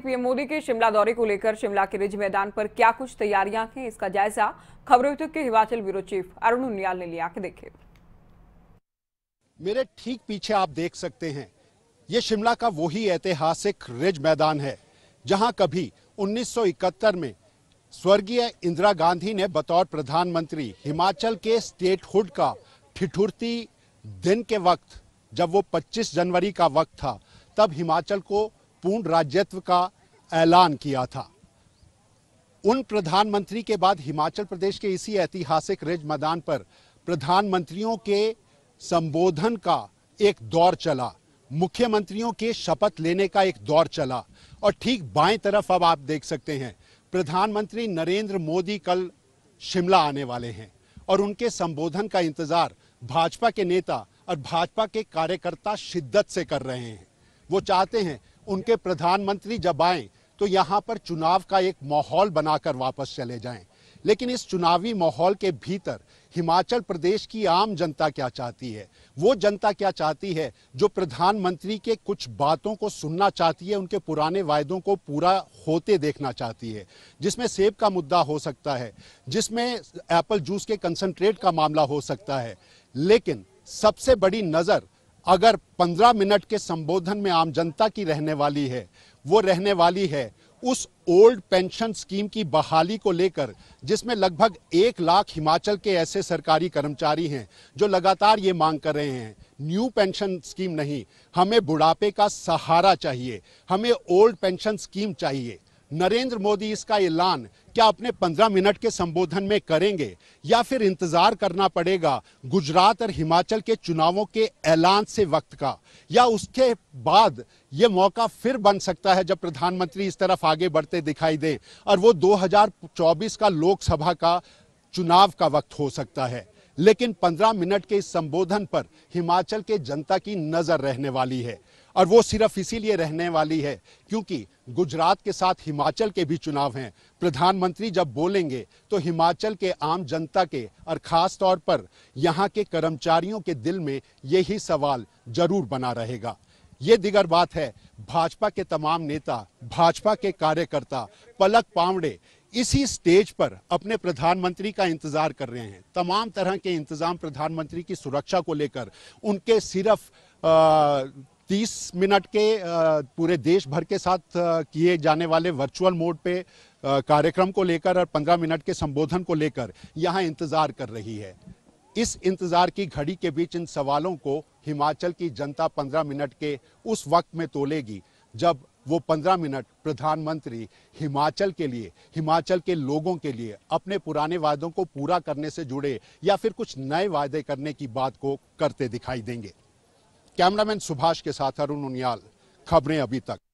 PM Modi के शिमला दौरे को लेकर शिमला के रिज मैदान पर क्या कुछ तैयारियां हैं इसका जायजा खबरों के हिमाचल ब्यूरो चीफ अरुण उनियाल ने लिया के देखे मेरे ठीक पीछे आप देख सकते हैं ये शिमला का वही ऐतिहासिक रिज मैदान है जहां कभी 1971 में स्वर्गीय इंदिरा गांधी ने बतौर प्रधानमंत्री हिमाचल के स्टेटहुड का ठिठुरती दिन के वक्त जब वो 25 जनवरी का वक्त था तब हिमाचल को पूर्ण राज्यत्व का ऐलान किया था उन प्रधानमंत्री के बाद हिमाचल प्रदेश के इसी ऐतिहासिक रिज मैदान पर प्रधानमंत्रियों के संबोधन का एक दौर चला मुख्यमंत्रियों के शपथ लेने का एक दौर चला और ठीक बाएं तरफ अब आप देख सकते हैं प्रधानमंत्री नरेंद्र मोदी कल शिमला आने वाले हैं और उनके संबोधन का इंतजार भाजपा के नेता और भाजपा के कार्यकर्ता शिद्दत से कर रहे हैं वो चाहते हैं उनके प्रधानमंत्री जब आए तो यहाँ पर चुनाव का एक माहौल बनाकर वापस चले जाएं लेकिन इस चुनावी माहौल के भीतर हिमाचल प्रदेश की आम जनता क्या चाहती है वो जनता क्या चाहती है जो प्रधानमंत्री के कुछ बातों को सुनना चाहती है उनके पुराने वायदों को पूरा होते देखना चाहती है जिसमें सेब का मुद्दा हो सकता है जिसमें एप्पल जूस के कंसंट्रेट का मामला हो सकता है लेकिन सबसे बड़ी नज़र अगर 15 मिनट के संबोधन में आम जनता की रहने वाली है वो रहने वाली है उस ओल्ड पेंशन स्कीम की बहाली को लेकर जिसमें लगभग एक लाख हिमाचल के ऐसे सरकारी कर्मचारी हैं जो लगातार ये मांग कर रहे हैं न्यू पेंशन स्कीम नहीं हमें बुढ़ापे का सहारा चाहिए हमें ओल्ड पेंशन स्कीम चाहिए नरेंद्र मोदी इसका ऐलान क्या अपने 15 मिनट के संबोधन में करेंगे या फिर इंतजार करना पड़ेगा गुजरात और हिमाचल के चुनावों के ऐलान से वक्त का या उसके बाद ये मौका फिर बन सकता है जब प्रधानमंत्री इस तरफ आगे बढ़ते दिखाई दें और वो 2024 का लोकसभा का चुनाव का वक्त हो सकता है लेकिन 15 मिनट के इस संबोधन पर हिमाचल के जनता की नज़र रहने वाली है और वो सिर्फ इसीलिए रहने वाली है क्योंकि गुजरात के साथ हिमाचल के भी चुनाव हैं प्रधानमंत्री जब बोलेंगे तो हिमाचल के आम जनता के और ख़ास तौर पर यहाँ के कर्मचारियों के दिल में यही सवाल जरूर बना रहेगा ये दिगर बात है भाजपा के तमाम नेता भाजपा के कार्यकर्ता पलक पावड़े इसी स्टेज पर अपने प्रधानमंत्री का इंतजार कर रहे हैं तमाम तरह के इंतजाम प्रधानमंत्री की सुरक्षा को लेकर उनके सिर्फ तीस मिनट के पूरे देश भर के साथ किए जाने वाले वर्चुअल मोड पे कार्यक्रम को लेकर और पंद्रह मिनट के संबोधन को लेकर यहाँ इंतजार कर रही है इस इंतजार की घड़ी के बीच इन सवालों को हिमाचल की जनता पंद्रह मिनट के उस वक्त में तोलेगी जब वो पंद्रह मिनट प्रधानमंत्री हिमाचल के लिए हिमाचल के लोगों के लिए अपने पुराने वायदों को पूरा करने से जुड़े या फिर कुछ नए वायदे करने की बात को करते दिखाई देंगे कैमरामैन सुभाष के साथ अरुण उनियाल खबरें अभी तक